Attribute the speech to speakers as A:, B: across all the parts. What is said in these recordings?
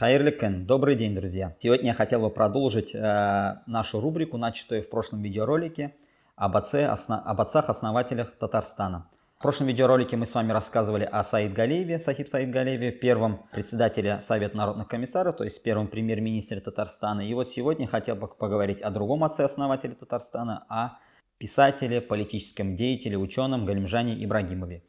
A: Хайрликен, добрый день, друзья. Сегодня я хотел бы продолжить э, нашу рубрику, начатую в прошлом видеоролике об, отце, осно, об отцах-основателях Татарстана. В прошлом видеоролике мы с вами рассказывали о Саид Галееве, Сахиб Саид Галееве, первом председателе Совета народных комиссаров, то есть первом премьер-министре Татарстана. И вот сегодня хотел бы поговорить о другом отце-основателе Татарстана, о писателе, политическом деятеле, ученом Галимжане Ибрагимове.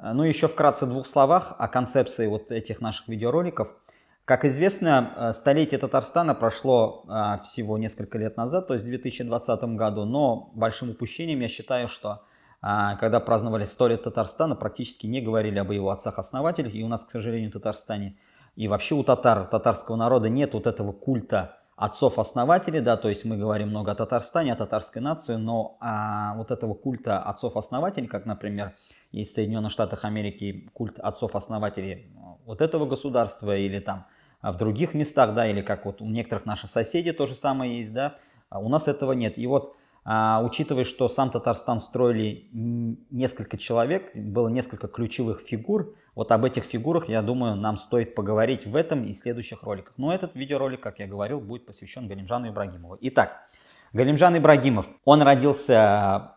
A: Э, ну еще вкратце в двух словах о концепции вот этих наших видеороликов – как известно, э, столетие Татарстана прошло э, всего несколько лет назад, то есть в 2020 году, но большим упущением я считаю, что э, когда праздновали столетие Татарстана, практически не говорили об его отцах-основателях, и у нас, к сожалению, в Татарстане, и вообще у татар, татарского народа нет вот этого культа отцов-основателей, да, то есть мы говорим много о Татарстане, о татарской нации, но а, вот этого культа отцов-основателей, как, например, в Соединенных Штатах Америки культ отцов-основателей вот этого государства или там а в других местах, да, или как вот у некоторых наших соседей то же самое есть, да, а у нас этого нет. И вот а, учитывая, что сам Татарстан строили несколько человек, было несколько ключевых фигур, вот об этих фигурах, я думаю, нам стоит поговорить в этом и следующих роликах. Но этот видеоролик, как я говорил, будет посвящен Галимжану Ибрагимову. Итак, Галимжан Ибрагимов, он родился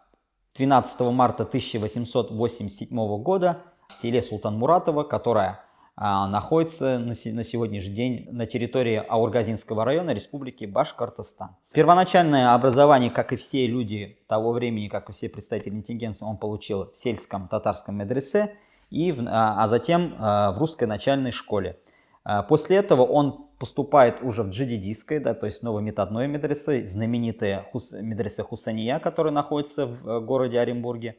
A: 12 марта 1887 года в селе Султан-Муратово, которое а, находится на, сегодняшний день на территории Аургазинского района Республики Башкортостан. Первоначальное образование, как и все люди того времени, как и все представители интеллигенции, он получил в сельском татарском медресе, и а, а затем а, в русской начальной школе. После этого он поступает уже в джидидийское, да, то есть новометодное медресе, знаменитое медресе Хусания, которое находится в э, городе Оренбурге.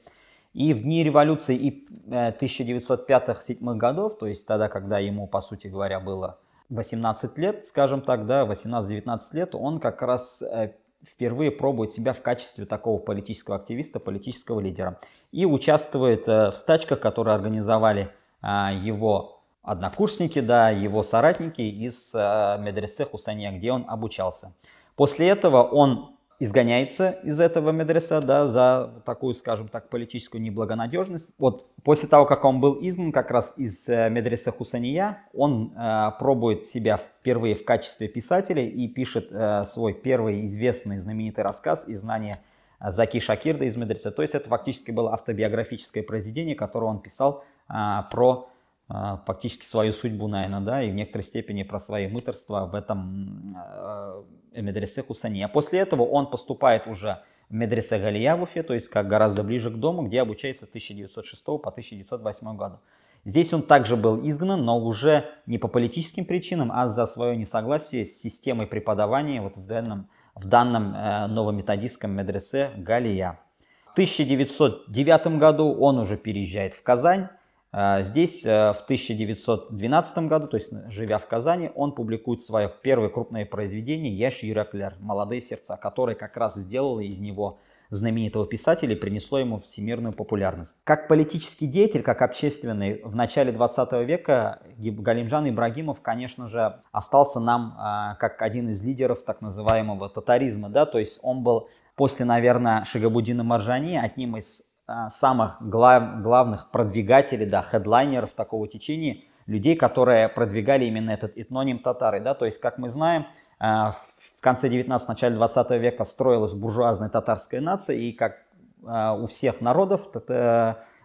A: И в дни революции и 1905-1907 э, годов, то есть тогда, когда ему, по сути говоря, было 18 лет, скажем так, да, 18-19 лет, он как раз э, впервые пробует себя в качестве такого политического активиста, политического лидера. И участвует э, в стачках, которые организовали его однокурсники, да, его соратники из Медресе Хусания, где он обучался. После этого он изгоняется из этого медреса да, за такую, скажем так, политическую неблагонадежность. Вот после того, как он был изгнан как раз из э, медреса Хусания, он э, пробует себя впервые в качестве писателя и пишет э, свой первый известный знаменитый рассказ «Изнание э, Заки Шакирда из медреса». То есть это фактически было автобиографическое произведение, которое он писал э, про а, фактически свою судьбу, наверное, да, и в некоторой степени про свои мыторства в этом а, э, медресе Хусани. А после этого он поступает уже в медресе Галия в Уфе, то есть как гораздо ближе к дому, где обучается с 1906 по 1908 году. Здесь он также был изгнан, но уже не по политическим причинам, а за свое несогласие с системой преподавания вот в данном, в данном э, новометодистском медресе Галия. В 1909 году он уже переезжает в Казань, а, здесь э, в 1912 году, то есть живя в Казани, он публикует свое первое крупное произведение «Яш Юракляр. Молодые сердца», которое как раз сделало из него знаменитого писателя и принесло ему всемирную популярность. Как политический деятель, как общественный, в начале 20 века Галимжан Ибрагимов, конечно же, остался нам а, как один из лидеров так называемого татаризма, да, то есть он был после, наверное, Шигабудина Маржани одним из а, самых глав, главных продвигателей, да, хедлайнеров такого течения, людей, которые продвигали именно этот этноним татары, да, то есть, как мы знаем, а, в конце 19 начале 20 века строилась буржуазная татарская нация, и как а, у всех народов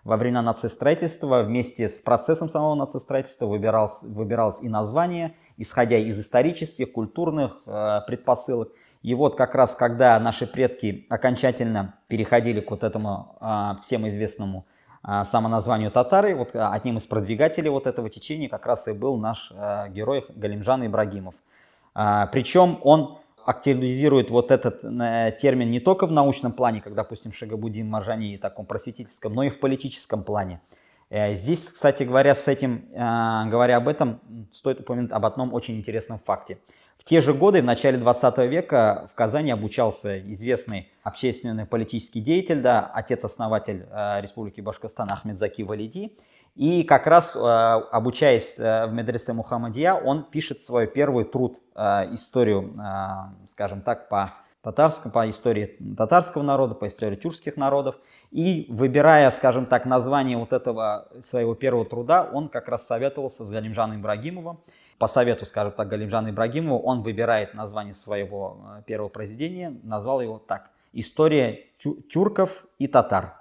A: во время нацистроительства вместе с процессом самого нацистроительства выбиралось, выбиралось и название, исходя из исторических, культурных предпосылок – и вот как раз когда наши предки окончательно переходили к вот этому а, всем известному а, самоназванию татары, вот а, одним из продвигателей вот этого течения как раз и был наш а, герой Галимжан Ибрагимов. А, причем он актуализирует вот этот э, термин не только в научном плане, как, допустим, Шагабудин Маржани и таком просветительском, но и в политическом плане. Э, здесь, кстати говоря, с этим, э, говоря об этом, стоит упомянуть об одном очень интересном факте – в те же годы, в начале 20 века, в Казани обучался известный общественный политический деятель, да, отец-основатель э, Республики Башкортостан Ахмед Заки Валиди. И как раз, э, обучаясь э, в медресе Мухаммадия, он пишет свой первый труд, э, историю, э, скажем так, по татарскому, по истории татарского народа, по истории тюркских народов. И выбирая, скажем так, название вот этого своего первого труда, он как раз советовался с Галимжаном Ибрагимовым по совету, скажем так, Галимжана Ибрагимова, он выбирает название своего э, первого произведения, назвал его так «История тюрков и татар».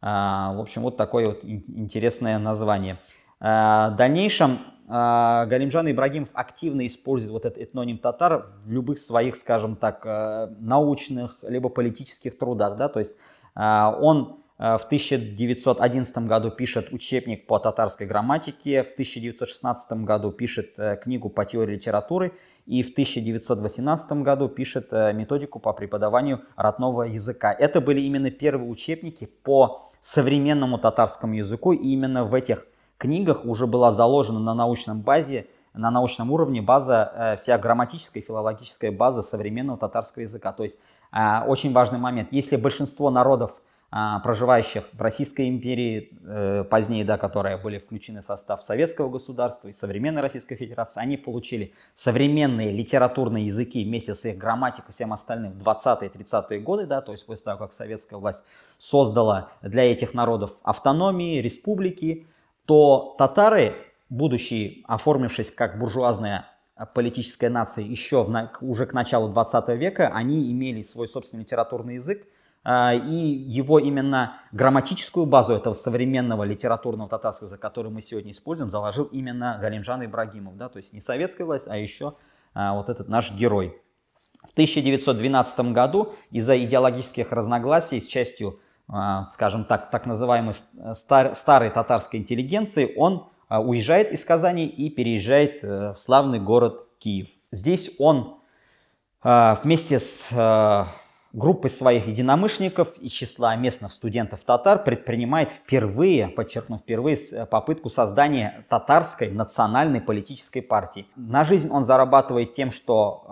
A: А, в общем, вот такое вот интересное название. А, в дальнейшем а, Галимжан Ибрагимов активно использует вот этот этноним татар в любых своих, скажем так, э, научных либо политических трудах, да, то есть он Э, в 1911 году пишет учебник по татарской грамматике, в 1916 году пишет э, книгу по теории литературы и в 1918 году пишет э, методику по преподаванию родного языка. Это были именно первые учебники по современному татарскому языку, и именно в этих книгах уже была заложена на научном базе на научном уровне база, вся грамматическая и филологическая база современного татарского языка. То есть очень важный момент. Если большинство народов а, проживающих в Российской империи, э, позднее, да, которые были включены в состав советского государства и современной Российской Федерации, они получили современные литературные языки вместе с их грамматикой и всем остальным в 20-30-е годы, да, то есть после того, как советская власть создала для этих народов автономии, республики, то татары, будучи оформившись как буржуазная политическая нация еще в, уже к началу 20 века, они имели свой собственный литературный язык, а, и его именно грамматическую базу этого современного литературного татарского, за который мы сегодня используем, заложил именно Галимжан Ибрагимов, да, то есть не советская власть, а еще а, вот этот наш герой. В 1912 году из-за идеологических разногласий с частью, а, скажем так, так называемой стар, старой татарской интеллигенции, он уезжает из Казани и переезжает э, в славный город Киев. Здесь он вместе с Группы своих единомышленников и числа местных студентов-татар предпринимает впервые, подчеркну, впервые э, попытку создания татарской национальной политической партии. На жизнь он зарабатывает тем, что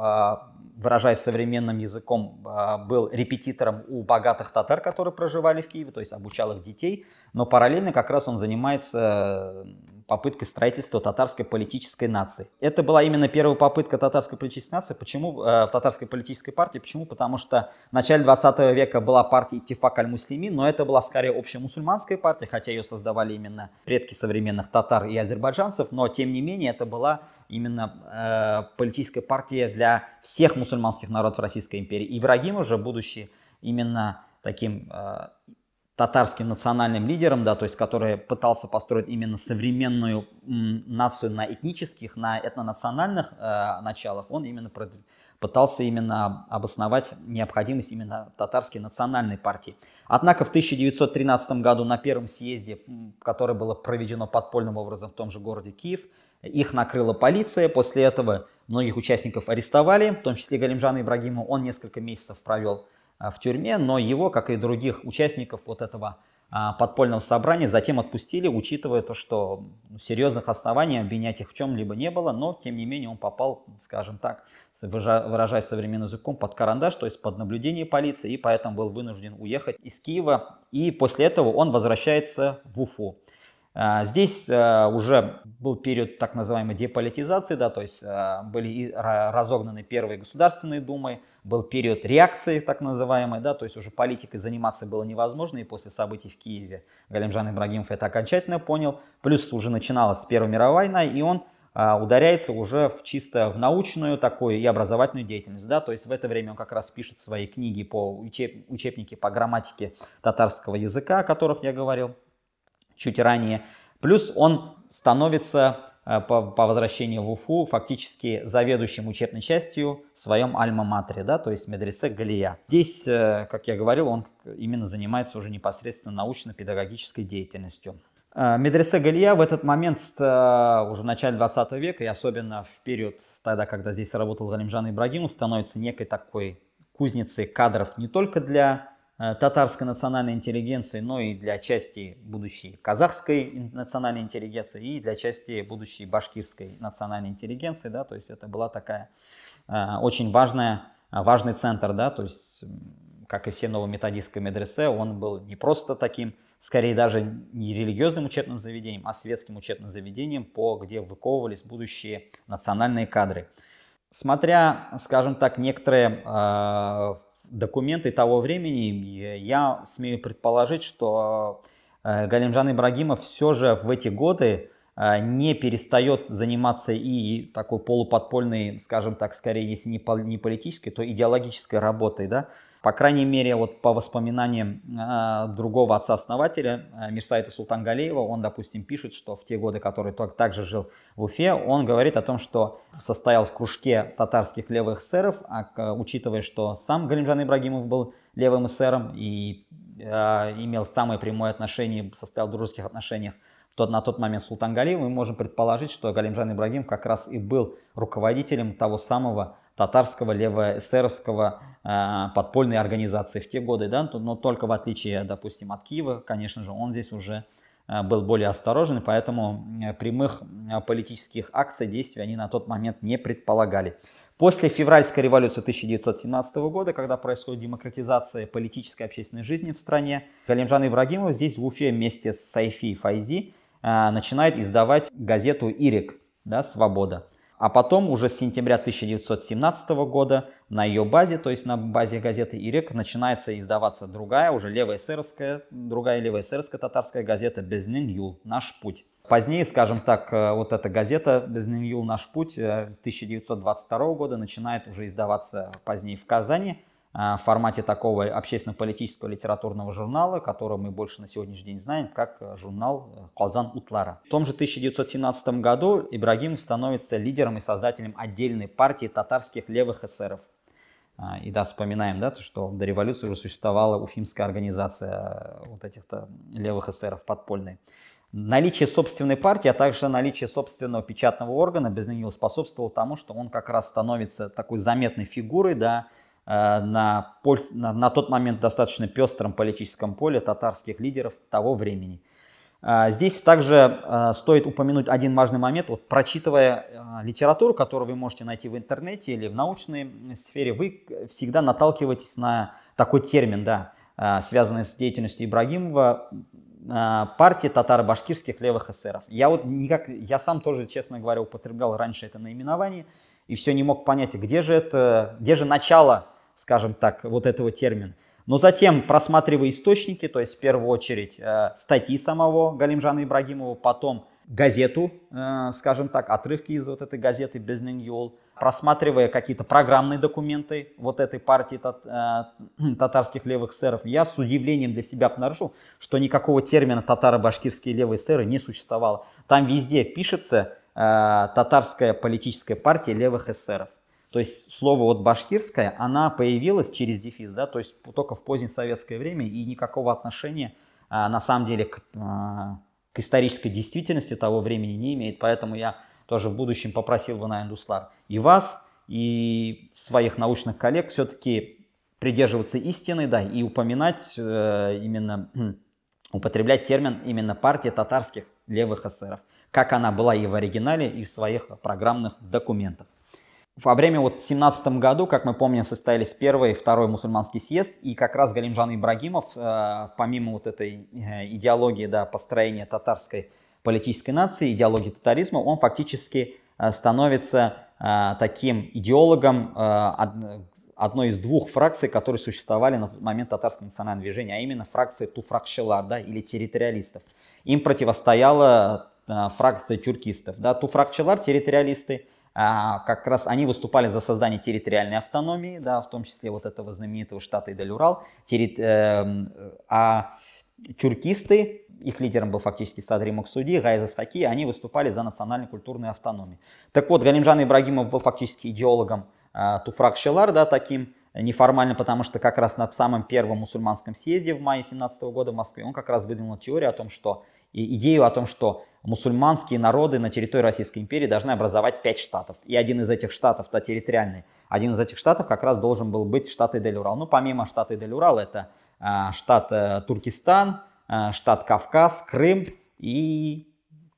A: э, выражаясь современным языком, э, был репетитором у богатых татар, которые проживали в Киеве, то есть обучал их детей, но параллельно как раз он занимается попыткой строительства татарской политической нации. Это была именно первая попытка татарской политической нации. Почему э, в татарской политической партии? Почему? Потому что в начале 20 века была партия Тифак аль-Муслимин, но это была скорее общемусульманская партия, хотя ее создавали именно предки современных татар и азербайджанцев, но тем не менее это была именно э, политическая партия для всех мусульманских народов Российской империи. Ибрагим уже, будущий именно таким э, татарским национальным лидером, да, то есть который пытался построить именно современную нацию на этнических, на этнонациональных э, началах, он именно пытался именно обосновать необходимость именно татарской национальной партии. Однако в 1913 году на первом съезде, которое было проведено подпольным образом в том же городе Киев, их накрыла полиция, после этого многих участников арестовали, в том числе Галимжана Ибрагима, он несколько месяцев провел а, в тюрьме, но его, как и других участников вот этого а, подпольного собрания затем отпустили, учитывая то, что ну, серьезных оснований обвинять их в чем-либо не было, но тем не менее он попал, скажем так, выражаясь современным языком, под карандаш, то есть под наблюдение полиции, и поэтому был вынужден уехать из Киева. И после этого он возвращается в Уфу. А, здесь а, уже был период так называемой деполитизации, да, то есть а, были разогнаны первые государственные думы, был период реакции так называемой, да, то есть уже политикой заниматься было невозможно, и после событий в Киеве Галимжан Ибрагимов это окончательно понял, плюс уже начиналась Первая мировая война, и он ударяется уже в чисто в научную такую и образовательную деятельность. Да? То есть в это время он как раз пишет свои книги по учеб, учебники по грамматике татарского языка, о которых я говорил чуть ранее. Плюс он становится э, по, по возвращении в Уфу фактически заведующим учебной частью в своем альма-матре, да, то есть медресе Галия. Здесь, э, как я говорил, он именно занимается уже непосредственно научно-педагогической деятельностью. Э, медресе Галия в этот момент, уже в начале 20 века, и особенно в период тогда, когда здесь работал Галимжан Ибрагимов, становится некой такой кузницей кадров не только для Э, татарской национальной интеллигенции, но и для части будущей казахской национальной интеллигенции и для части будущей башкирской национальной интеллигенции, да, то есть это была такая э, очень важная, э, важный центр, да, то есть как и все новометодистские медресе, он был не просто таким, скорее даже не религиозным учебным заведением, а светским учебным заведением, по где выковывались будущие национальные кадры. Смотря, скажем так, некоторые э, документы того времени, я смею предположить, что э, Галимжан Ибрагимов все же в эти годы Э, не перестает заниматься и такой полуподпольной, скажем так, скорее, если не, не политической, то идеологической работой, да. По крайней мере, вот по воспоминаниям э, другого отца-основателя, э, Мирсайта Мирсаита Султангалеева, он, допустим, пишет, что в те годы, которые тот также жил в Уфе, он говорит о том, что состоял в кружке татарских левых эсеров, а, учитывая, что сам Галимжан Ибрагимов был левым эсером и имел самое прямое отношение, состоял в дружеских отношениях тот, на тот момент Султан Галим, мы можем предположить, что Галимжан Ибрагим как раз и был руководителем того самого татарского левоэсеровского э, подпольной организации в те годы, да, но только в отличие, допустим, от Киева, конечно же, он здесь уже э, был более осторожен, поэтому э, прямых э, политических акций, действий они на тот момент не предполагали. После февральской революции 1917 года, когда происходит демократизация политической и общественной жизни в стране, Галимжан Ибрагимов здесь в Уфе вместе с Сайфи и Файзи а, начинает издавать газету «Ирик», да, «Свобода». А потом уже с сентября 1917 года на ее базе, то есть на базе газеты «Ирик», начинается издаваться другая, уже левоэсеровская, другая левоэсеровская татарская газета «Безнин Юл. Наш путь». Позднее, скажем так, э, вот эта газета «Безнин Юл. Наш путь» 1922 э, года начинает уже издаваться позднее в Казани – Э, в формате такого общественно-политического литературного журнала, который мы больше на сегодняшний день знаем, как э, журнал э, «Казан Утлара». В том же 1917 году Ибрагим становится лидером и создателем отдельной партии татарских левых эсеров. И да, вспоминаем, да, то, что до революции уже существовала уфимская организация вот этих-то левых эсеров подпольной. Наличие собственной партии, а также наличие собственного печатного органа без него способствовало тому, что он как раз становится такой заметной фигурой, да, Э, на, на, на тот момент достаточно пестром политическом поле татарских лидеров того времени. Э, здесь также э, стоит упомянуть один важный момент. Вот прочитывая литературу, которую вы можете найти в интернете или в научной сфере, вы всегда наталкиваетесь на такой термин, да, связанный с деятельностью Ибрагимова, партии татаро-башкирских левых эсеров. Я вот никак, я сам тоже, честно говоря, употреблял раньше это наименование и все не мог понять, а где же это, где же начало скажем так, вот этого термина. Но затем, просматривая источники, то есть в первую очередь э, статьи самого Галимжана Ибрагимова, потом газету, э, скажем так, отрывки из вот этой газеты «Безниньол», просматривая какие-то программные документы вот этой партии тат, э, татарских левых сэров, я с удивлением для себя обнаружил, что никакого термина «татаро-башкирские левые сэры» не существовало. Там везде пишется э, «татарская политическая партия левых эсеров». То есть слово вот башкирское, она появилась через дефис, да, то есть только в позднее советское время и никакого отношения а, на самом деле к, а, к исторической действительности того времени не имеет. Поэтому я тоже в будущем попросил бы, на Дуслар и вас, и своих научных коллег все-таки придерживаться истины, да, и упоминать э, именно, хм, употреблять термин именно партии татарских левых эсеров, как она была и в оригинале, и в своих программных документах во время вот 17 году, как мы помним, состоялись первый и второй мусульманский съезд, и как раз Галимжан Ибрагимов, э, помимо вот этой э, идеологии да, построения татарской политической нации, идеологии татаризма, он фактически э, становится таким идеологом одной из двух фракций, которые существовали на тот момент татарского национального движения, а именно фракции Туфракшилар, да, или территориалистов. Им противостояла фракция тюркистов, да, Туфракшилар, территориалисты – а, как раз они выступали за создание территориальной автономии, да, в том числе вот этого знаменитого штата Идаль-Урал. Терри... Эм, а тюркисты, их лидером был фактически Садри Максуди, Гайза Саки, они выступали за национальную культурную автономию. Так вот, Галимжан Ибрагимов был фактически идеологом а, Туфрак Шелар, да, таким неформально, потому что как раз на самом первом мусульманском съезде в мае 17 года в Москве он как раз выдвинул теорию о том, что и идею о том, что мусульманские народы на территории Российской империи должны образовать пять штатов. И один из этих штатов, то территориальный, один из этих штатов как раз должен был быть штат Идель-Урал. Ну, помимо штата Идель-Урал, это э, штат э, Туркестан, э, штат Кавказ, Крым и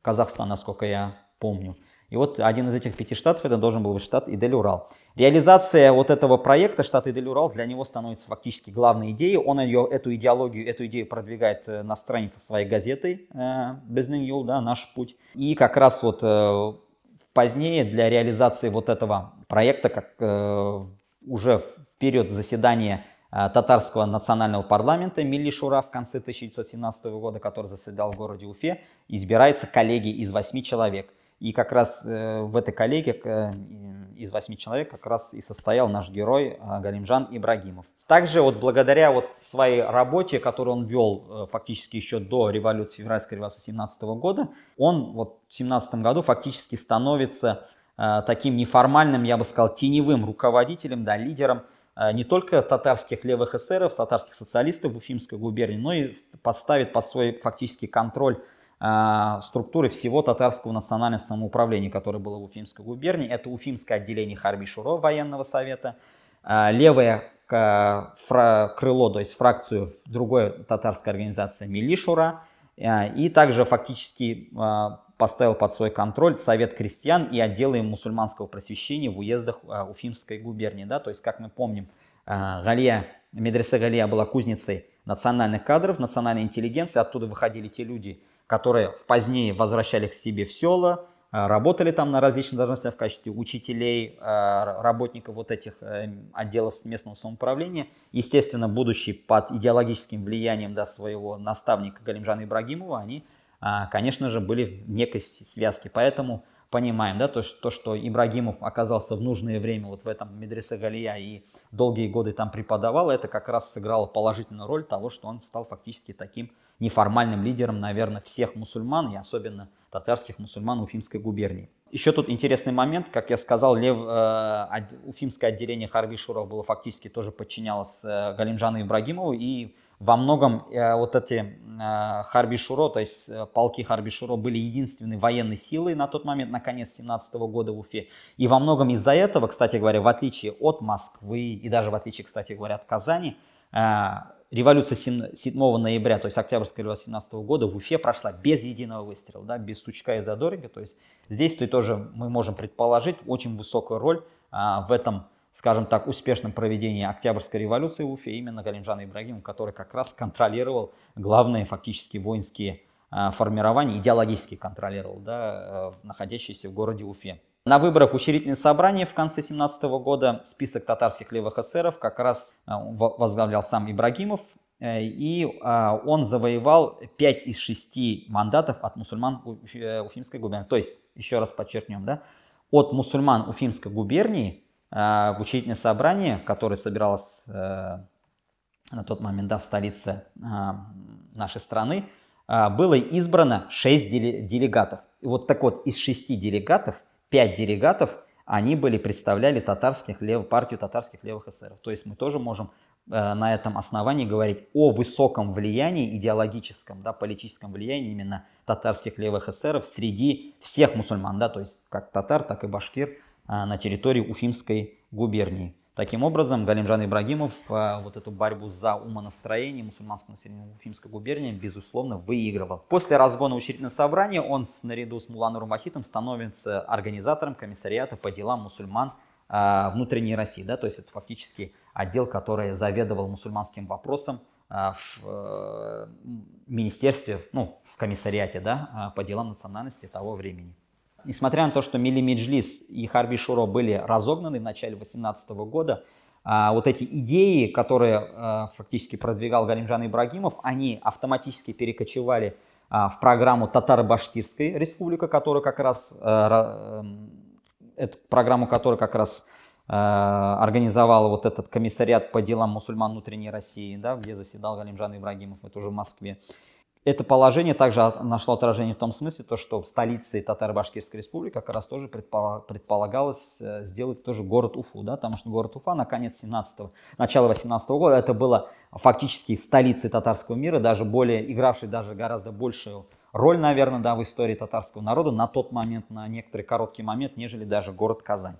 A: Казахстан, насколько я помню. И вот один из этих пяти штатов, это должен был быть штат Идель-Урал. Реализация вот этого проекта, штат Идель-Урал, для него становится фактически главной идеей. Он ее, эту идеологию, эту идею продвигает э, на страницах своей газеты э, «Безнин да, «Наш путь». И как раз вот э, позднее для реализации вот этого проекта, как уже в период заседания татарского национального парламента Милли Шура в конце 1917 года, который заседал в городе Уфе, избирается коллегия из восьми человек. И как раз э, в этой коллеге э, из восьми человек как раз и состоял наш герой э, Галимжан Ибрагимов. Также вот благодаря вот своей работе, которую он вел фактически еще до революции, февральской революции 17 года, он вот в 17 году фактически становится таким неформальным, я бы сказал, теневым руководителем, да, лидером не только татарских левых эсеров, татарских социалистов в Уфимской губернии, но и поставит под свой фактический контроль а, структуры всего татарского национального самоуправления, которое было в Уфимской губернии. Это Уфимское отделение Харби-Шуро военного совета, а, левое а, крыло, то есть фракцию другой татарской организации Милишура, и также фактически поставил под свой контроль Совет крестьян и отделы мусульманского просвещения в уездах Уфимской губернии. Да? То есть, как мы помним, Галия, медреса Галия была кузницей национальных кадров, национальной интеллигенции, оттуда выходили те люди, которые позднее возвращали к себе в села, э, работали там на различных должностях в качестве учителей, э, работников вот этих э, отделов местного самоуправления. Естественно, будучи под идеологическим влиянием да, своего наставника Галимжана Ибрагимова, они, а, конечно же, были в некой связке. Поэтому понимаем, да, то, что, что Ибрагимов оказался в нужное время вот в этом медресе Галия и долгие годы там преподавал, это как раз сыграло положительную роль того, что он стал фактически таким неформальным лидером, наверное, всех мусульман, и особенно татарских мусульман Уфимской губернии. Еще тут интересный момент, как я сказал, Лев, э, Уфимское отделение Харби Шуров было фактически тоже подчинялось э, Галимжану Ибрагимову, и во многом э, вот эти э, Харби Шуро, то есть э, полки Харби Шуро были единственной военной силой на тот момент, на конец 17 -го года в Уфе. И во многом из-за этого, кстати говоря, в отличие от Москвы и даже в отличие, кстати говоря, от Казани, э, революция 7 ноября, то есть Октябрьская революция 17 года в Уфе прошла без единого выстрела, да, без сучка и задоринга. То есть здесь -то тоже мы можем предположить очень высокую роль а, в этом, скажем так, успешном проведении Октябрьской революции в Уфе именно Галимжана Ибрагимова, который как раз контролировал главные фактически воинские а, формирования, идеологически контролировал, да, э, находящиеся в городе Уфе. На выборах учредительное собрание в конце 2017 года список татарских левых эсеров как раз э, возглавлял сам Ибрагимов, э, и э, он завоевал 5 из 6 мандатов от мусульман Уфимской губернии. То есть, еще раз подчеркнем, да, от мусульман Уфимской губернии в учредительное собрание, которое собиралось на тот момент да, в столице нашей страны, было избрано 6 делегатов. И вот так вот, из 6 делегатов – Пять делегатов, они были, представляли татарских лев, партию татарских левых эсеров. То есть мы тоже можем э, на этом основании говорить о высоком влиянии, идеологическом, да, политическом влиянии именно татарских левых эсеров среди всех мусульман, да, то есть как татар, так и башкир э, на территории Уфимской губернии. Таким образом, Галимжан Ибрагимов э, вот эту борьбу за умонастроение мусульманского населения Уфимской губернии, безусловно, выигрывал. После разгона учредительного собрания он наряду с Мулануром Вахитом становится организатором комиссариата по делам мусульман э, внутренней России. Да? То есть это фактически отдел, который заведовал мусульманским вопросом э, в министерстве, ну, в комиссариате да, по делам национальности того времени несмотря на то, что Мили Меджлис и Харби Шуро были разогнаны в начале 2018 года, а, вот эти идеи, которые э, фактически продвигал Галимжан Ибрагимов, они автоматически перекочевали а, в программу Татаро-Башкирской республики, которая как раз э, эм, эту программу, которая как раз а, организовала вот этот комиссариат по делам мусульман внутренней России, да, где заседал Галимжан Ибрагимов, это уже в Москве это положение также нашло отражение в том смысле, то, что столицей Татаро-Башкирской республики как раз тоже предполагалось э, сделать тоже город Уфу, да, потому что город Уфа на конец 17 го начало 18 -го года, это было фактически столицей татарского мира, даже более, игравшей даже гораздо большую роль, наверное, да, в истории татарского народа на тот момент, на некоторый короткий момент, нежели даже город Казань.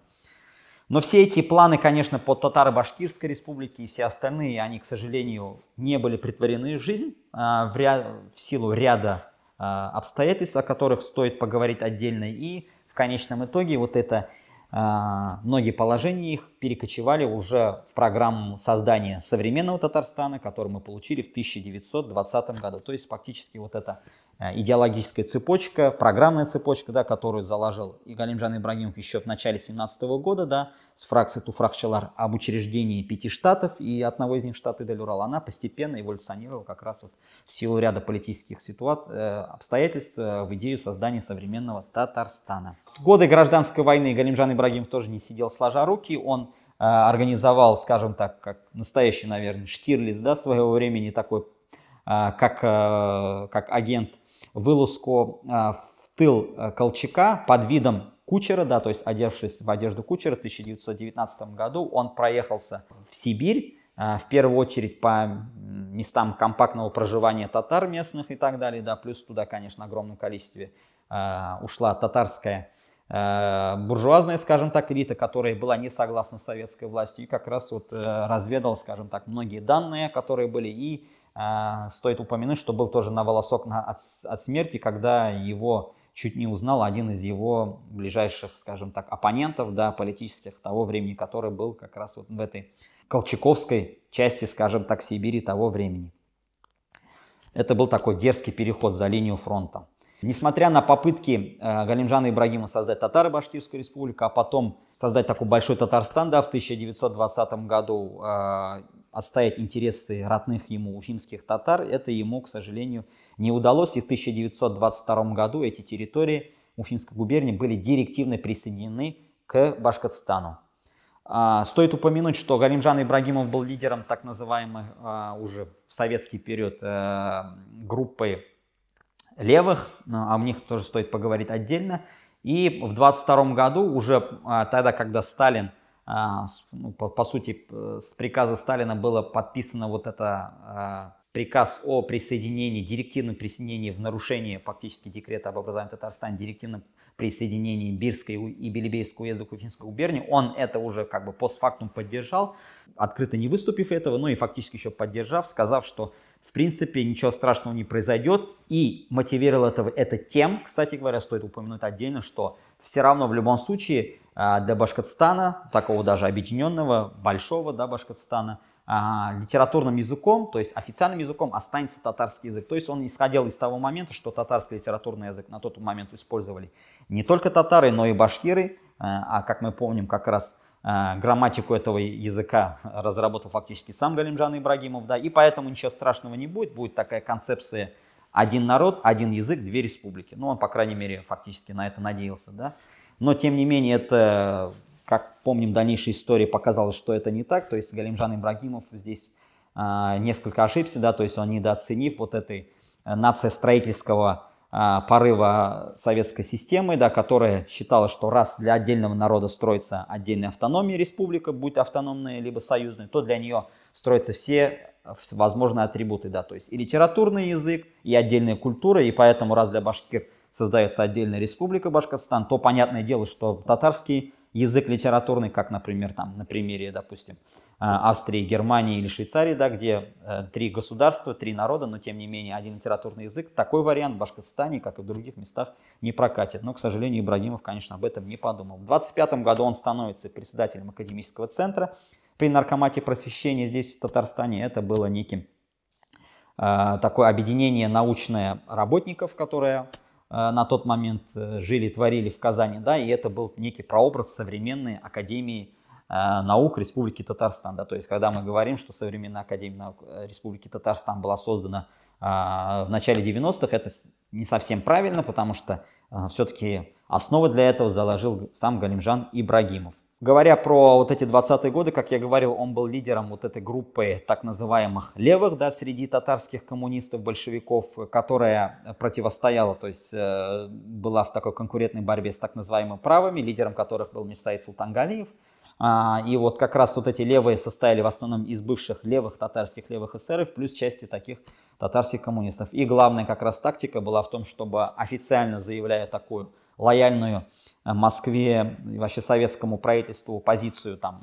A: Но все эти планы, конечно, под Татаро-Башкирской республике и все остальные, они, к сожалению, не были притворены в жизнь а, в, ряд, в силу ряда а, обстоятельств, о которых стоит поговорить отдельно. И в конечном итоге вот это многие а, положения их перекочевали уже в программу создания современного Татарстана, которую мы получили в 1920 году. То есть фактически вот это. Э, идеологическая цепочка, программная цепочка, да, которую заложил Игалимжан Ибрагимов еще в начале 2017 года, да, с фракции Туфракчалар об учреждении пяти штатов и одного из них штата Идель Урал, она постепенно эволюционировала как раз вот в силу ряда политических ситуаций, э, обстоятельств э, в идею создания современного Татарстана. В годы гражданской войны Галимжан Ибрагимов тоже не сидел сложа руки, он организовал, скажем так, как настоящий, наверное, Штирлиц да, своего времени, такой а, как, э, как агент вылазку а, в тыл э, Колчака под видом кучера, да, то есть одевшись в одежду кучера в 1919 году, он проехался в Сибирь, а, в первую очередь по местам компактного проживания татар местных и так далее, да, плюс туда, конечно, огромном количестве ушла татарская буржуазная, скажем так, элита, которая была не согласна с советской властью и как раз вот э, разведал скажем так, многие данные, которые были и а, стоит упомянуть, что был тоже на волосок от, от смерти, когда его чуть не узнал один из его ближайших, скажем так, оппонентов, да, политических того времени, который был как раз вот в этой колчаковской части, скажем так, Сибири того времени. Это был такой дерзкий переход за линию фронта. Несмотря на попытки э, Галимжана Ибрагима создать Татаро-Башкирскую республику, а потом создать такой большой Татарстан да, в 1920 году, э, отстоять интересы родных ему уфимских татар, это ему, к сожалению, не удалось. И в 1922 году эти территории Уфимской губернии были директивно присоединены к Башкортостану. А, стоит упомянуть, что Галимжан Ибрагимов был лидером так называемой а, уже в советский период э, группы левых, ну, а о них тоже стоит поговорить отдельно. И в 22 году, уже тогда, когда Сталин а, ну, по, сути, с приказа Сталина было подписано вот это а, приказ о присоединении, директивном присоединении в нарушение фактически декрета об образовании Татарстана, директивном присоединении Бирской и Белебейской уездов Куфинской губернии. Он это уже как бы постфактум поддержал, открыто не выступив этого, но и фактически еще поддержав, сказав, что в принципе, ничего страшного не произойдет. И мотивировал это, это тем, кстати говоря, стоит упомянуть отдельно, что все равно в любом случае а, для Башкортостана, такого даже объединенного, большого да, Башкортостана, а, литературным языком, то есть официальным языком останется татарский язык. То есть он исходил из того момента, что татарский литературный язык на тот момент использовали не только татары, но и башкиры. А, а как мы помним, как раз Э, грамматику этого языка разработал фактически сам Галимджан Ибрагимов, да, и поэтому ничего страшного не будет, будет такая концепция один народ, один язык, две республики. Ну, он, по крайней мере, фактически на это надеялся, да. Но, тем не менее, это, как помним, дальнейшая история показала, что это не так, то есть Галимджан Ибрагимов здесь а, несколько ошибся, да, то есть он недооценив вот этой э, нации строительского а, порыва советской системы, да, которая считала, что раз для отдельного народа строится отдельная автономия, республика, будь автономная либо союзная, то для нее строятся все возможные атрибуты, да, то есть и литературный язык, и отдельная культура, и поэтому раз для башкир создается отдельная республика Башкортостан, то понятное дело, что татарский язык литературный, как, например, там, на примере, допустим, а, Австрии, Германии или Швейцарии, да, где э, три государства, три народа, но тем не менее один литературный язык. Такой вариант в Башкортостане, как и в других местах, не прокатит. Но, к сожалению, Ибрагимов, конечно, об этом не подумал. В 25 году он становится председателем академического центра при наркомате просвещения здесь, в Татарстане. Это было неким а, такое объединение научное работников, которое Э, на тот момент э, жили, творили в Казани, да, и это был некий прообраз современной Академии э, наук Республики Татарстан, да, то есть когда мы говорим, что современная Академия наук Республики Татарстан была создана в начале 90-х, это не совсем правильно, потому что все-таки основы для этого заложил сам Галимжан Ибрагимов. Говоря про вот эти 20-е годы, как я говорил, он был лидером вот этой группы так называемых левых, да, среди татарских коммунистов, большевиков, которая противостояла, то есть э, была в такой конкурентной борьбе с так называемыми правыми, лидером которых был Мирсаид Султангалиев. А, и вот как раз вот эти левые состояли в основном из бывших левых татарских левых эсеров, плюс части таких татарских коммунистов. И главная как раз тактика была в том, чтобы официально заявляя такую лояльную Э, Москве и вообще советскому правительству позицию там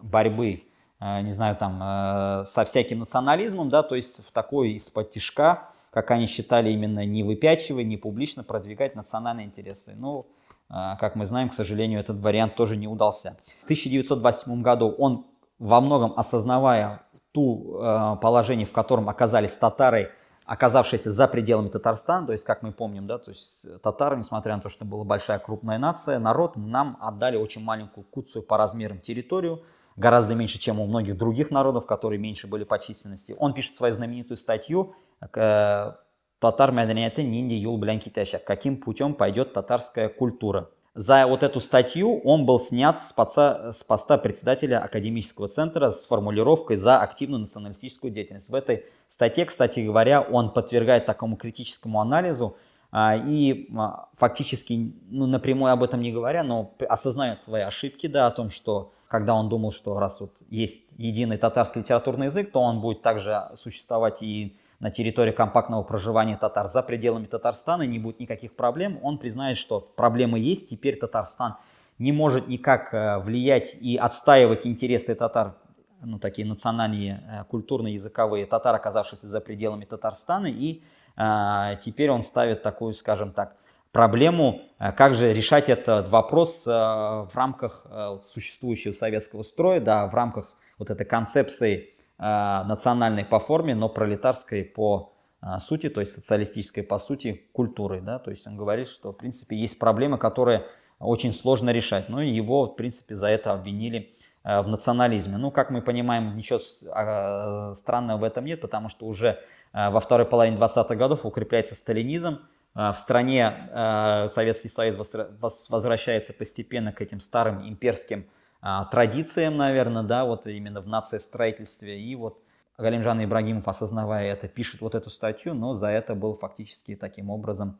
A: борьбы, э, не знаю, там э, со всяким национализмом, да, то есть в такой из-под тишка, как они считали, именно не выпячивая, не публично продвигать национальные интересы. Ну, как мы знаем, к сожалению, этот вариант тоже не удался. В 1908 году он во многом осознавая ту положение, в котором оказались татары, оказавшиеся за пределами Татарстана, то есть, как мы помним, да, то есть э, татары, несмотря на то, что была большая крупная нация, народ нам отдали очень маленькую куцую по размерам территорию, гораздо меньше, чем у многих других народов, которые меньше были по численности. Он пишет свою знаменитую статью э, «Татар мәдәнияты нинди юл белән китәчәк?» «Каким путем пойдет татарская культура?» За вот эту статью он был снят с поста, с поста председателя академического центра с формулировкой «за активную националистическую деятельность». В этой статье, кстати говоря, он подвергает такому критическому анализу а, и а, фактически, ну, напрямую об этом не говоря, но осознает свои ошибки, да, о том, что когда он думал, что раз вот есть единый татарский литературный язык, то он будет также существовать и на территории компактного проживания татар за пределами Татарстана, не будет никаких проблем. Он признает, что проблемы есть, теперь Татарстан не может никак э, влиять и отстаивать интересы татар, ну, такие национальные, э, культурно-языковые татар, оказавшиеся за пределами Татарстана, и а, теперь он ставит такую, скажем так, проблему, как же решать этот вопрос в рамках существующего советского строя, да, в рамках вот этой концепции Э, национальной по форме, но пролетарской по э, сути, то есть социалистической по сути культуры. Да? То есть он говорит, что в принципе есть проблемы, которые очень сложно решать. Но ну его в принципе за это обвинили э, в национализме. Ну, как мы понимаем, ничего а, странного в этом нет, потому что уже во второй половине 20-х годов укрепляется сталинизм, в стране Советский Союз возвращается постепенно к этим старым имперским а, традициям, наверное, да, вот именно в нации строительстве И вот Галимжан Ибрагимов, осознавая это, пишет вот эту статью, но за это был фактически таким образом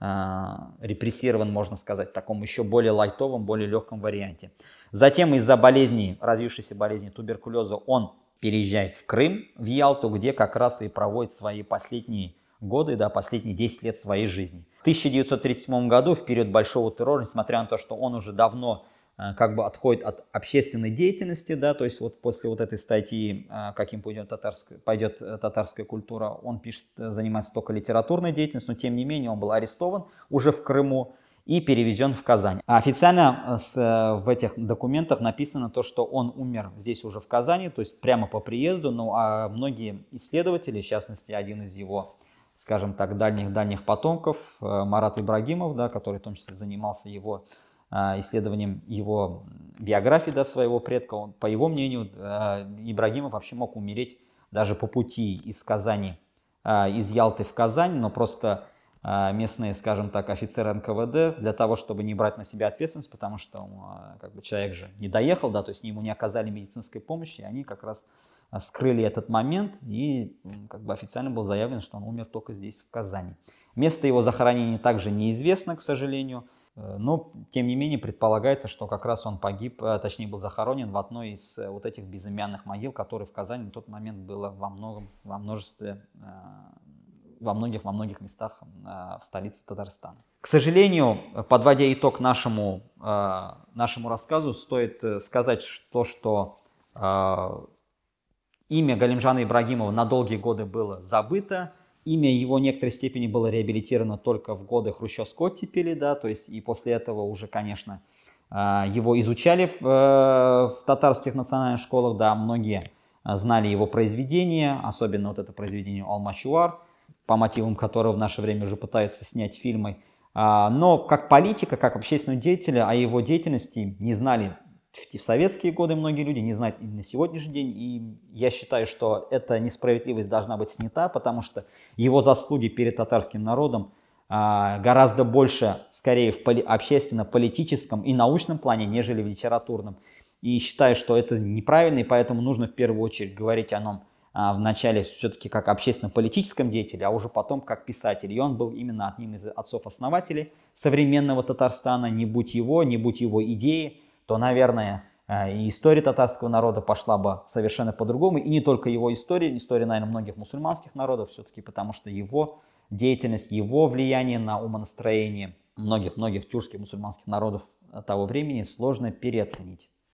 A: а, репрессирован, можно сказать, в таком еще более лайтовом, более легком варианте. Затем из-за болезни, развившейся болезни туберкулеза, он переезжает в Крым, в Ялту, где как раз и проводит свои последние годы, да, последние 10 лет своей жизни. В 1937 году, в период Большого террора, несмотря на то, что он уже давно а, как бы отходит от общественной деятельности, да, то есть вот после вот этой статьи а, «Каким пойдет татарская, э, пойдет татарская культура», он пишет, э, занимается только литературной деятельностью, но тем не менее он был арестован уже в Крыму и перевезен в Казань. А официально э, в этих документах написано то, что он умер здесь уже в Казани, то есть прямо по приезду, ну а многие исследователи, в частности один из его скажем так, дальних-дальних потомков, Марат Ибрагимов, да, который в том числе занимался его а, исследованием его биографии да, своего предка, он, по его мнению, э, Ибрагимов вообще мог умереть даже по пути из Казани, а, из Ялты в Казань, но просто а, местные, скажем так, офицеры НКВД для того, чтобы не брать на себя ответственность, потому что как бы человек же не доехал, да, то есть ему не оказали медицинской помощи, и они как раз скрыли этот момент, и как бы официально было заявлено, что он умер только здесь, в Казани. Место его захоронения также неизвестно, к сожалению. Э, но, тем не менее, предполагается, что как раз он погиб, э, точнее, был захоронен в одной из э, вот этих безымянных могил, которые в Казани на тот момент было во многом, во множестве, во многих, во многих местах в столице Татарстана. К сожалению, подводя итог нашему, нашему рассказу, стоит сказать то, что имя Галимжана Ибрагимова на долгие годы было забыто, Имя его в некоторой степени было реабилитировано только в годы Хрущевской скотти да, то есть и после этого уже, конечно, а, его изучали в, э, в татарских национальных школах, да, многие а, знали его произведения, особенно вот это произведение «Алмачуар», по мотивам которого в наше время уже пытаются снять фильмы. А, но как политика, как общественного деятеля о его деятельности не знали в советские годы многие люди, не знают и на сегодняшний день. И я считаю, что эта несправедливость должна быть снята, потому что его заслуги перед татарским народом а, гораздо больше, скорее, в поли- общественно-политическом и научном плане, нежели в литературном. И считаю, что это неправильно, и поэтому нужно в первую очередь говорить о нем а, вначале все-таки как общественно-политическом деятеле, а уже потом как писатель. И он был именно одним из отцов-основателей современного Татарстана. Не будь его, не будь его идеи – то, наверное, э, и история татарского народа пошла бы совершенно по-другому. И не только его история, история, наверное, многих мусульманских народов все-таки, потому что его деятельность, его влияние на умонастроение многих-многих тюркских мусульманских народов того времени сложно переоценить.